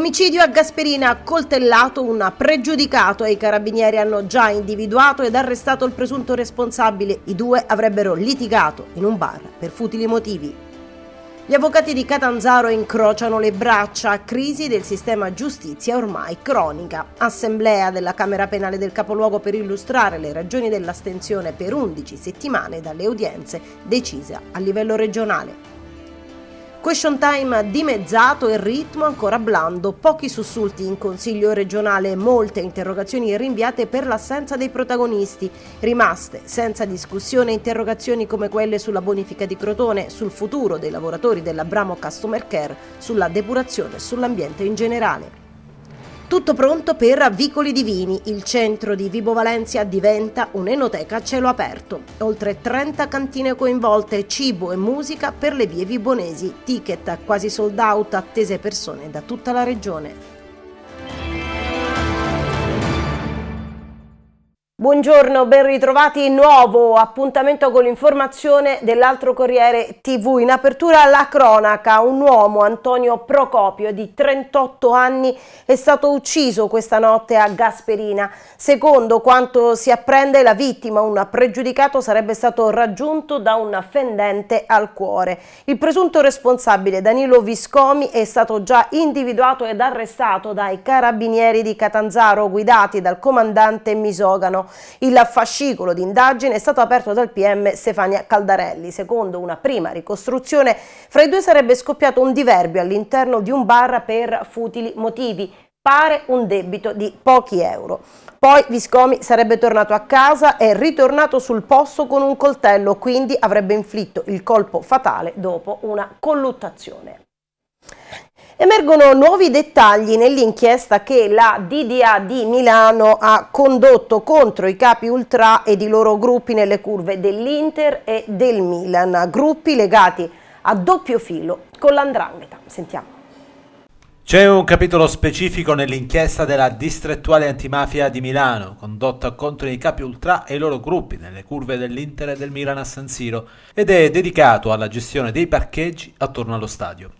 Omicidio a Gasperina, ha coltellato un pregiudicato e i carabinieri hanno già individuato ed arrestato il presunto responsabile. I due avrebbero litigato in un bar per futili motivi. Gli avvocati di Catanzaro incrociano le braccia, crisi del sistema giustizia ormai cronica. Assemblea della Camera Penale del Capoluogo per illustrare le ragioni dell'astensione per 11 settimane dalle udienze decise a livello regionale. Question time dimezzato e ritmo ancora blando, pochi sussulti in consiglio regionale, molte interrogazioni rinviate per l'assenza dei protagonisti, rimaste senza discussione interrogazioni come quelle sulla bonifica di Crotone, sul futuro dei lavoratori della Bramo Customer Care, sulla depurazione e sull'ambiente in generale. Tutto pronto per Vicoli Divini, il centro di Vibo Valencia diventa un'enoteca a cielo aperto. Oltre 30 cantine coinvolte, cibo e musica per le vie vibonesi, ticket quasi sold out attese persone da tutta la regione. Buongiorno, ben ritrovati. Nuovo appuntamento con l'informazione dell'altro Corriere TV. In apertura alla cronaca, un uomo, Antonio Procopio, di 38 anni, è stato ucciso questa notte a Gasperina. Secondo quanto si apprende, la vittima, un pregiudicato, sarebbe stato raggiunto da un fendente al cuore. Il presunto responsabile, Danilo Viscomi, è stato già individuato ed arrestato dai carabinieri di Catanzaro, guidati dal comandante Misogano. Il fascicolo di indagine è stato aperto dal PM Stefania Caldarelli. Secondo una prima ricostruzione, fra i due sarebbe scoppiato un diverbio all'interno di un bar per futili motivi. Pare un debito di pochi euro. Poi Viscomi sarebbe tornato a casa e ritornato sul posto con un coltello, quindi avrebbe inflitto il colpo fatale dopo una colluttazione. Emergono nuovi dettagli nell'inchiesta che la DDA di Milano ha condotto contro i capi ultra ed i loro gruppi nelle curve dell'Inter e del Milan, gruppi legati a doppio filo con l'andrangheta. Sentiamo. C'è un capitolo specifico nell'inchiesta della distrettuale antimafia di Milano, condotta contro i capi ultra e i loro gruppi nelle curve dell'Inter e del Milan a San Siro, ed è dedicato alla gestione dei parcheggi attorno allo stadio.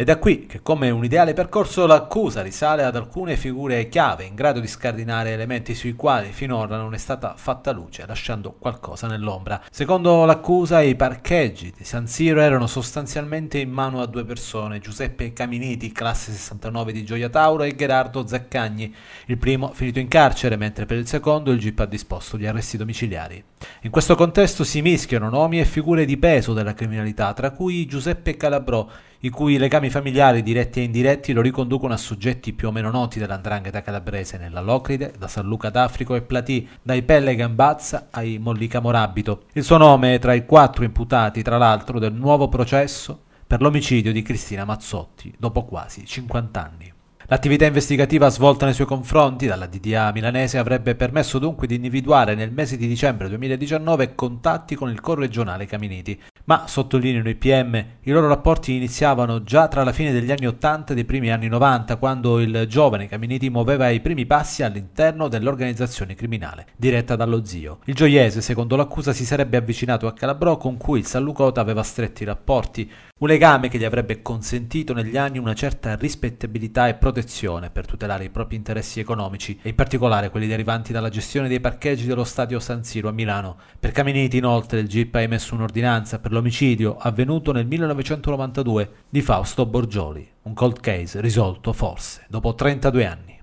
Ed da qui che come un ideale percorso l'accusa risale ad alcune figure chiave in grado di scardinare elementi sui quali finora non è stata fatta luce, lasciando qualcosa nell'ombra. Secondo l'accusa i parcheggi di San Siro erano sostanzialmente in mano a due persone, Giuseppe Caminiti, classe 69 di Gioia Tauro, e Gerardo Zaccagni, il primo finito in carcere, mentre per il secondo il GIP ha disposto gli arresti domiciliari. In questo contesto si mischiano nomi e figure di peso della criminalità, tra cui Giuseppe Calabrò, i cui legami familiari diretti e indiretti lo riconducono a soggetti più o meno noti dell'andrangheta calabrese nella Locride, da San Luca d'Africo e Platì, dai Pelle Gambazza ai Mollica Morabito. Il suo nome è tra i quattro imputati, tra l'altro, del nuovo processo per l'omicidio di Cristina Mazzotti, dopo quasi 50 anni. L'attività investigativa svolta nei suoi confronti dalla DDA milanese avrebbe permesso dunque di individuare nel mese di dicembre 2019 contatti con il corregionale Caminiti, ma, sottolineano i PM, i loro rapporti iniziavano già tra la fine degli anni 80 e dei primi anni 90, quando il giovane Caminiti muoveva i primi passi all'interno dell'organizzazione criminale, diretta dallo zio. Il gioiese, secondo l'accusa, si sarebbe avvicinato a Calabrò con cui il Sallucota aveva stretti rapporti, un legame che gli avrebbe consentito negli anni una certa rispettabilità e protezione per tutelare i propri interessi economici e in particolare quelli derivanti dalla gestione dei parcheggi dello stadio San Siro a Milano. Per Caminiti inoltre il GIP ha emesso un'ordinanza per per l'omicidio avvenuto nel 1992 di Fausto Borgioli, un cold case risolto forse dopo 32 anni.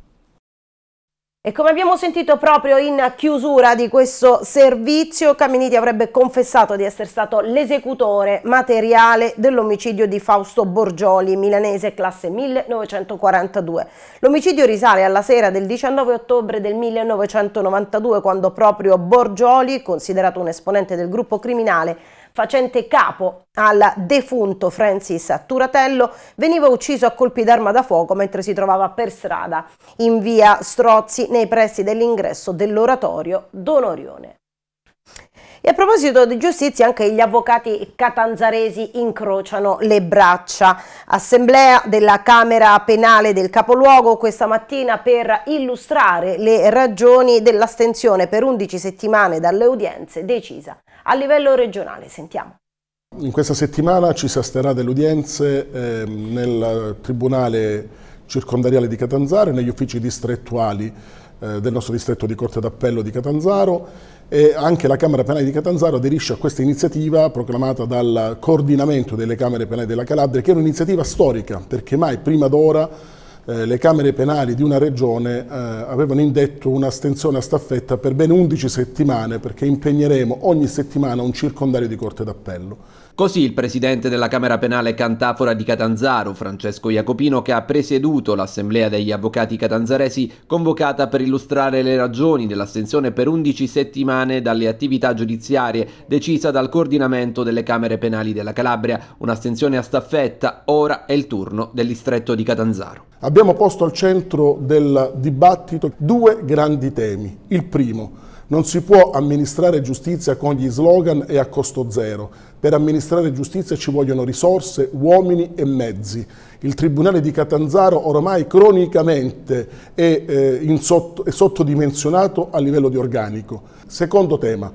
E come abbiamo sentito proprio in chiusura di questo servizio, Caminiti avrebbe confessato di essere stato l'esecutore materiale dell'omicidio di Fausto Borgioli, milanese classe 1942. L'omicidio risale alla sera del 19 ottobre del 1992, quando proprio Borgioli, considerato un esponente del gruppo criminale, facente capo al defunto Francis Turatello, veniva ucciso a colpi d'arma da fuoco mentre si trovava per strada in via Strozzi nei pressi dell'ingresso dell'oratorio Don Orione. E a proposito di giustizia, anche gli avvocati catanzaresi incrociano le braccia. Assemblea della Camera Penale del Capoluogo questa mattina per illustrare le ragioni dell'astensione per 11 settimane dalle udienze decisa a livello regionale. Sentiamo. In questa settimana ci si asterrà delle udienze eh, nel Tribunale circondariale di Catanzaro e negli uffici distrettuali eh, del nostro distretto di Corte d'Appello di Catanzaro e anche la Camera Penale di Catanzaro aderisce a questa iniziativa proclamata dal coordinamento delle Camere Penali della Calabria che è un'iniziativa storica perché mai prima d'ora eh, le Camere penali di una regione eh, avevano indetto un'astensione a staffetta per ben 11 settimane perché impegneremo ogni settimana un circondario di Corte d'Appello. Così il presidente della Camera Penale Cantafora di Catanzaro, Francesco Jacopino, che ha presieduto l'assemblea degli avvocati catanzaresi convocata per illustrare le ragioni dell'astensione per 11 settimane dalle attività giudiziarie decisa dal coordinamento delle Camere Penali della Calabria, un'astensione a staffetta, ora è il turno del distretto di Catanzaro. Abbiamo posto al centro del dibattito due grandi temi. Il primo, non si può amministrare giustizia con gli slogan e a costo zero. Per amministrare giustizia ci vogliono risorse, uomini e mezzi. Il Tribunale di Catanzaro ormai cronicamente è, eh, sotto, è sottodimensionato a livello di organico. Secondo tema.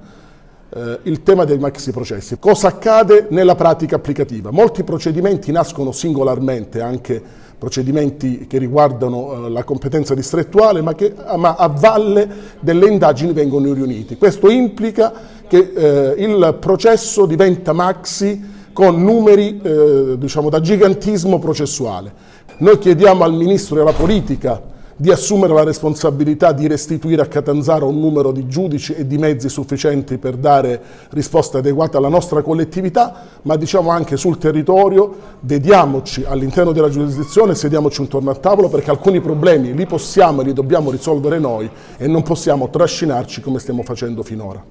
Eh, il tema dei maxi processi. Cosa accade nella pratica applicativa? Molti procedimenti nascono singolarmente anche procedimenti che riguardano eh, la competenza distrettuale, ma che ah, ma a valle delle indagini vengono riuniti. Questo implica che eh, il processo diventa maxi con numeri eh, diciamo, da gigantismo processuale. Noi chiediamo al Ministro della Politica di assumere la responsabilità di restituire a Catanzaro un numero di giudici e di mezzi sufficienti per dare risposta adeguata alla nostra collettività, ma diciamo anche sul territorio, vediamoci all'interno della giurisdizione, sediamoci intorno al tavolo perché alcuni problemi li possiamo e li dobbiamo risolvere noi e non possiamo trascinarci come stiamo facendo finora.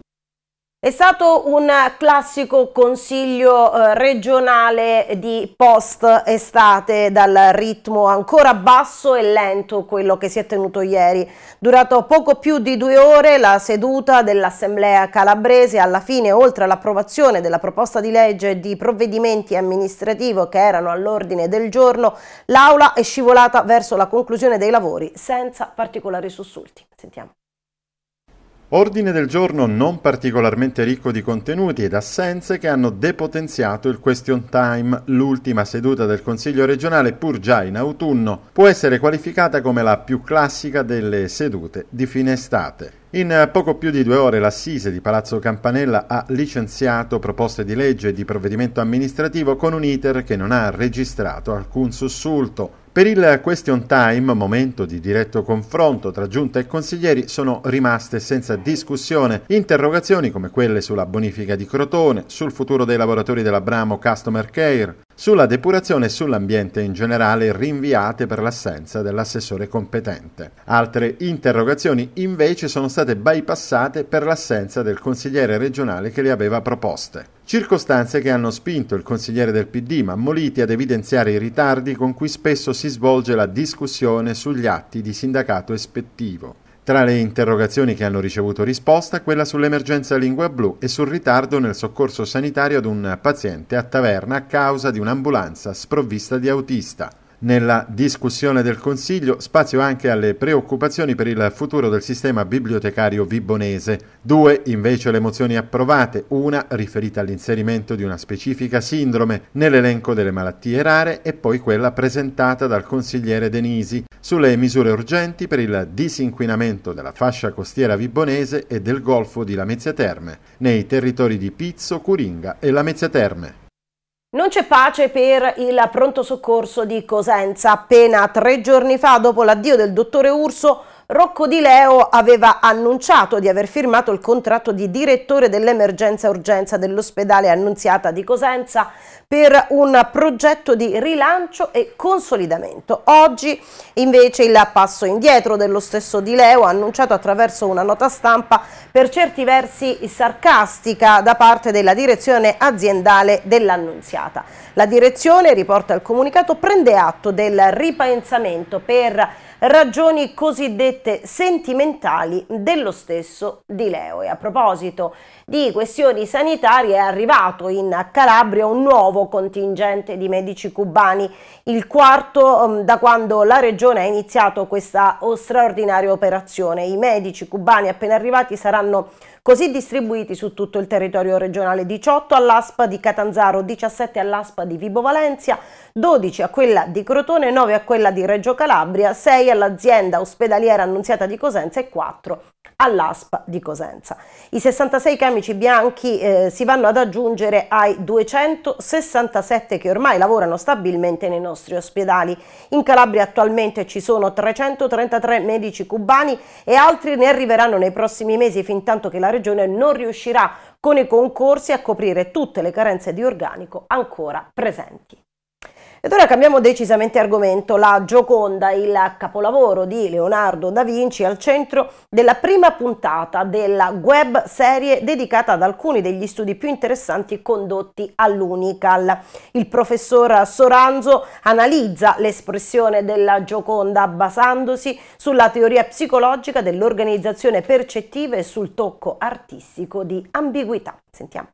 È stato un classico consiglio eh, regionale di post estate dal ritmo ancora basso e lento quello che si è tenuto ieri. Durato poco più di due ore la seduta dell'Assemblea Calabrese alla fine oltre all'approvazione della proposta di legge e di provvedimenti amministrativo che erano all'ordine del giorno, l'Aula è scivolata verso la conclusione dei lavori senza particolari sussulti. Sentiamo. Ordine del giorno non particolarmente ricco di contenuti ed assenze che hanno depotenziato il question time, l'ultima seduta del Consiglio regionale pur già in autunno, può essere qualificata come la più classica delle sedute di fine estate. In poco più di due ore l'assise di Palazzo Campanella ha licenziato proposte di legge e di provvedimento amministrativo con un iter che non ha registrato alcun sussulto. Per il question time, momento di diretto confronto tra giunta e consiglieri, sono rimaste senza discussione interrogazioni come quelle sulla bonifica di Crotone, sul futuro dei lavoratori dell'Abramo Customer Care, sulla depurazione e sull'ambiente in generale rinviate per l'assenza dell'assessore competente. Altre interrogazioni invece sono state bypassate per l'assenza del consigliere regionale che le aveva proposte. Circostanze che hanno spinto il consigliere del PD Mammoliti ad evidenziare i ritardi con cui spesso si svolge la discussione sugli atti di sindacato ispettivo. Tra le interrogazioni che hanno ricevuto risposta, quella sull'emergenza lingua blu e sul ritardo nel soccorso sanitario ad un paziente a taverna a causa di un'ambulanza sprovvista di autista nella discussione del Consiglio, spazio anche alle preoccupazioni per il futuro del sistema bibliotecario vibonese. Due invece le mozioni approvate, una riferita all'inserimento di una specifica sindrome nell'elenco delle malattie rare e poi quella presentata dal consigliere Denisi sulle misure urgenti per il disinquinamento della fascia costiera vibonese e del Golfo di Lamezia Terme, nei territori di Pizzo, Curinga e Lamezia Terme. Non c'è pace per il pronto soccorso di Cosenza. Appena tre giorni fa, dopo l'addio del dottore Urso, Rocco Di Leo aveva annunciato di aver firmato il contratto di direttore dell'emergenza urgenza dell'ospedale Annunziata di Cosenza per un progetto di rilancio e consolidamento. Oggi invece il passo indietro dello stesso Di Leo annunciato attraverso una nota stampa per certi versi sarcastica da parte della direzione aziendale dell'Annunziata. La direzione, riporta il comunicato, prende atto del ripensamento per ragioni cosiddette sentimentali dello stesso Di Leo. E a proposito di questioni sanitarie è arrivato in Calabria un nuovo contingente di medici cubani, il quarto mm, da quando la regione ha iniziato questa straordinaria operazione. I medici cubani appena arrivati saranno così distribuiti su tutto il territorio regionale 18 all'ASPA di Catanzaro, 17 all'ASPA di Vibo Valencia, 12 a quella di Crotone, 9 a quella di Reggio Calabria, 6 all'azienda ospedaliera annunziata di Cosenza e 4 all'ASPA di Cosenza. I 66 camici bianchi eh, si vanno ad aggiungere ai 267 che ormai lavorano stabilmente nei nostri ospedali. In Calabria attualmente ci sono 333 medici cubani e altri ne arriveranno nei prossimi mesi fin tanto che la Regione non riuscirà con i concorsi a coprire tutte le carenze di organico ancora presenti. Ed ora cambiamo decisamente argomento, la Gioconda, il capolavoro di Leonardo da Vinci al centro della prima puntata della web serie dedicata ad alcuni degli studi più interessanti condotti all'Unical. Il professor Soranzo analizza l'espressione della Gioconda basandosi sulla teoria psicologica dell'organizzazione percettiva e sul tocco artistico di ambiguità. Sentiamo.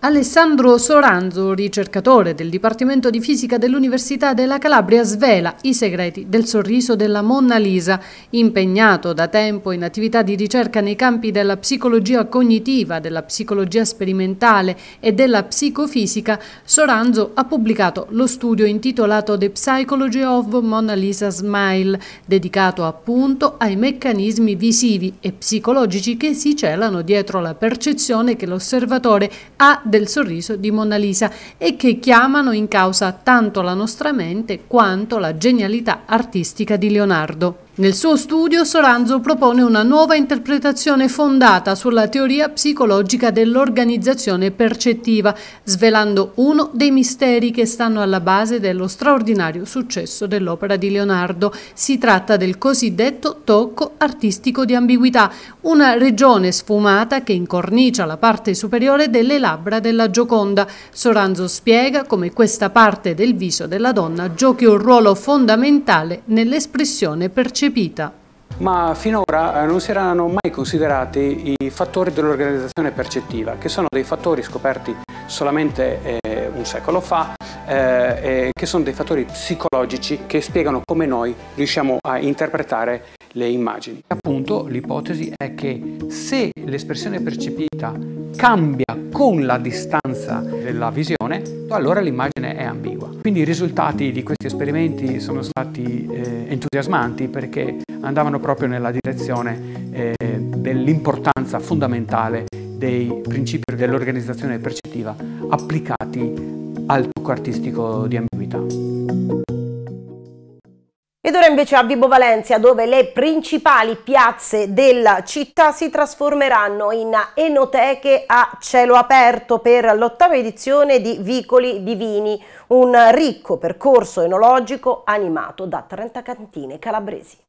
Alessandro Soranzo, ricercatore del Dipartimento di Fisica dell'Università della Calabria, svela i segreti del sorriso della Monna Lisa. Impegnato da tempo in attività di ricerca nei campi della psicologia cognitiva, della psicologia sperimentale e della psicofisica, Soranzo ha pubblicato lo studio intitolato The Psychology of Mona Lisa Smile, dedicato appunto ai meccanismi visivi e psicologici che si celano dietro la percezione che l'osservatore ha del sorriso di Mona Lisa e che chiamano in causa tanto la nostra mente quanto la genialità artistica di Leonardo. Nel suo studio Soranzo propone una nuova interpretazione fondata sulla teoria psicologica dell'organizzazione percettiva, svelando uno dei misteri che stanno alla base dello straordinario successo dell'opera di Leonardo. Si tratta del cosiddetto tocco artistico di ambiguità, una regione sfumata che incornicia la parte superiore delle labbra della Gioconda. Soranzo spiega come questa parte del viso della donna giochi un ruolo fondamentale nell'espressione percettiva percepita. Ma finora eh, non si erano mai considerati i fattori dell'organizzazione percettiva, che sono dei fattori scoperti solamente eh, un secolo fa, eh, che sono dei fattori psicologici che spiegano come noi riusciamo a interpretare le immagini. Appunto l'ipotesi è che se l'espressione percepita cambia con la distanza della visione, allora l'immagine ambigua. Quindi i risultati di questi esperimenti sono stati eh, entusiasmanti perché andavano proprio nella direzione eh, dell'importanza fondamentale dei principi dell'organizzazione percettiva applicati al tocco artistico di ambiguità. Ed ora invece a Vibo Valencia, dove le principali piazze della città si trasformeranno in enoteche a cielo aperto per l'ottava edizione di Vicoli Divini, un ricco percorso enologico animato da 30 cantine calabresi.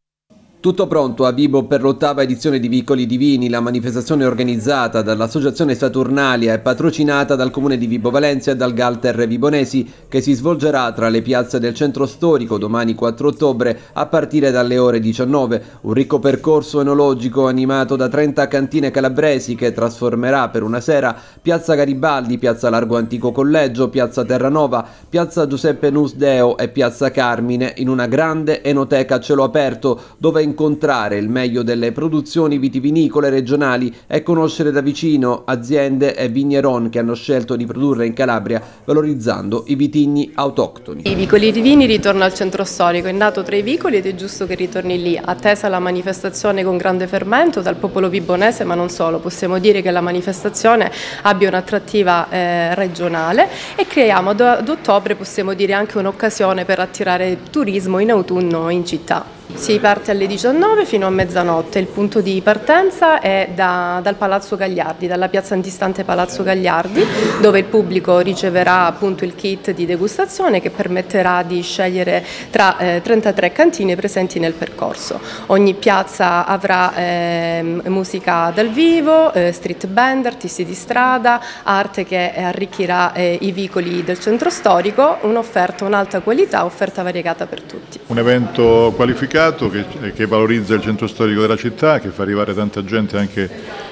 Tutto pronto a Vibo per l'ottava edizione di Vicoli Divini, la manifestazione organizzata dall'Associazione Saturnalia e patrocinata dal Comune di Vibo Valencia e dal Galter Vibonesi, che si svolgerà tra le piazze del centro storico domani 4 ottobre a partire dalle ore 19. Un ricco percorso enologico animato da 30 cantine calabresi che trasformerà per una sera piazza Garibaldi, piazza Largo Antico Collegio, piazza Terranova, piazza Giuseppe Nusdeo e piazza Carmine in una grande enoteca a cielo aperto dove incontrare il meglio delle produzioni vitivinicole regionali e conoscere da vicino aziende e vigneron che hanno scelto di produrre in Calabria valorizzando i vitigni autoctoni. I vicoli di vini ritorna al centro storico, è nato tra i vicoli ed è giusto che ritorni lì, attesa la manifestazione con grande fermento dal popolo vibonese ma non solo, possiamo dire che la manifestazione abbia un'attrattiva eh, regionale e creiamo ad ottobre possiamo dire anche un'occasione per attirare turismo in autunno in città. Si parte alle 19 fino a mezzanotte, il punto di partenza è da, dal Palazzo Gagliardi, dalla piazza antistante Palazzo Gagliardi, dove il pubblico riceverà appunto il kit di degustazione che permetterà di scegliere tra eh, 33 cantine presenti nel percorso. Ogni piazza avrà eh, musica dal vivo, eh, street band, artisti di strada, arte che arricchirà eh, i vicoli del centro storico, un'offerta, un'alta qualità, offerta variegata per tutti. Un evento qualificato mercato che, che, valorizza il centro storico della città, che fa arrivare tanta gente anche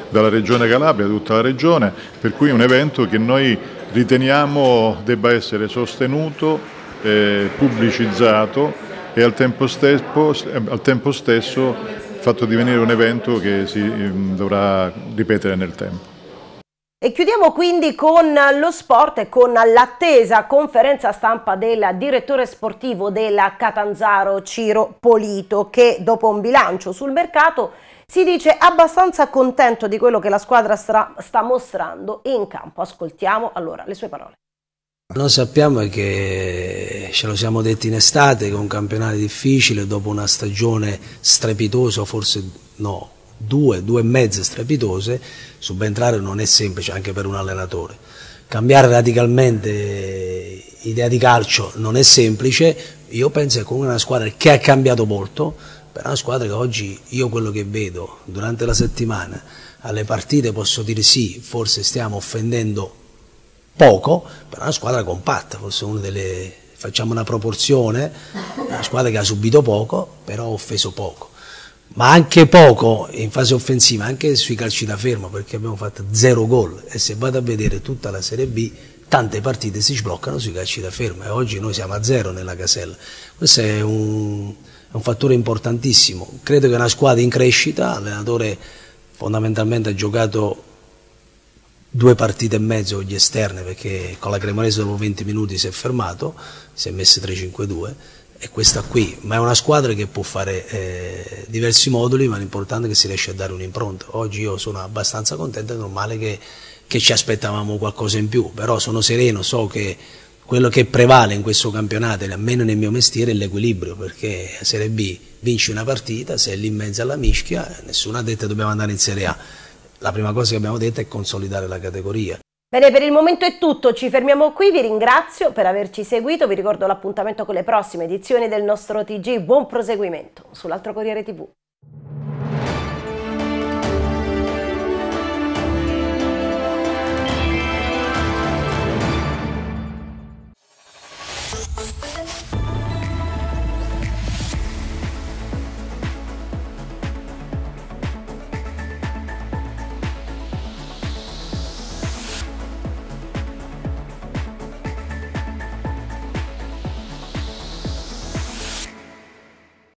dalla regione Calabria, tutta la regione, per cui è un evento che noi riteniamo debba essere sostenuto, eh, pubblicizzato e al tempo, stesso, al tempo stesso fatto divenire un evento che si ehm, dovrà ripetere nel tempo. E chiudiamo quindi con lo sport e con l'attesa conferenza stampa del direttore sportivo della Catanzaro Ciro Polito che dopo un bilancio sul mercato si dice abbastanza contento di quello che la squadra sta mostrando in campo. Ascoltiamo allora le sue parole. Noi sappiamo che ce lo siamo detti in estate che è un campionato difficile dopo una stagione strepitosa, forse no, due, due e mezze strepitose, subentrare non è semplice anche per un allenatore. Cambiare radicalmente idea di calcio non è semplice, io penso che comunque è una squadra che ha cambiato molto, però una squadra che oggi io quello che vedo durante la settimana alle partite posso dire sì, forse stiamo offendendo poco, però una squadra compatta, forse una delle facciamo una proporzione, una squadra che ha subito poco, però ha offeso poco ma anche poco in fase offensiva, anche sui calci da fermo, perché abbiamo fatto zero gol e se vado a vedere tutta la Serie B, tante partite si sbloccano sui calci da fermo e oggi noi siamo a zero nella casella. Questo è un, è un fattore importantissimo. Credo che una squadra in crescita, l'allenatore fondamentalmente ha giocato due partite e mezzo con gli esterni perché con la Cremonese dopo 20 minuti si è fermato, si è messo 3-5-2 è questa qui, ma è una squadra che può fare eh, diversi moduli, ma l'importante è che si riesce a dare un'impronta. Oggi io sono abbastanza contento, è normale che, che, ci aspettavamo qualcosa in più, però sono sereno, so che quello che prevale in questo campionato, almeno nel mio mestiere, è l'equilibrio, perché a Serie B vinci una partita, sei lì in mezzo alla mischia, nessuno ha detto dobbiamo andare in Serie A. La prima cosa che abbiamo detto è consolidare la categoria Bene, per il momento è tutto, ci fermiamo qui, vi ringrazio per averci seguito, vi ricordo l'appuntamento con le prossime edizioni del nostro TG, buon proseguimento sull'altro Corriere TV.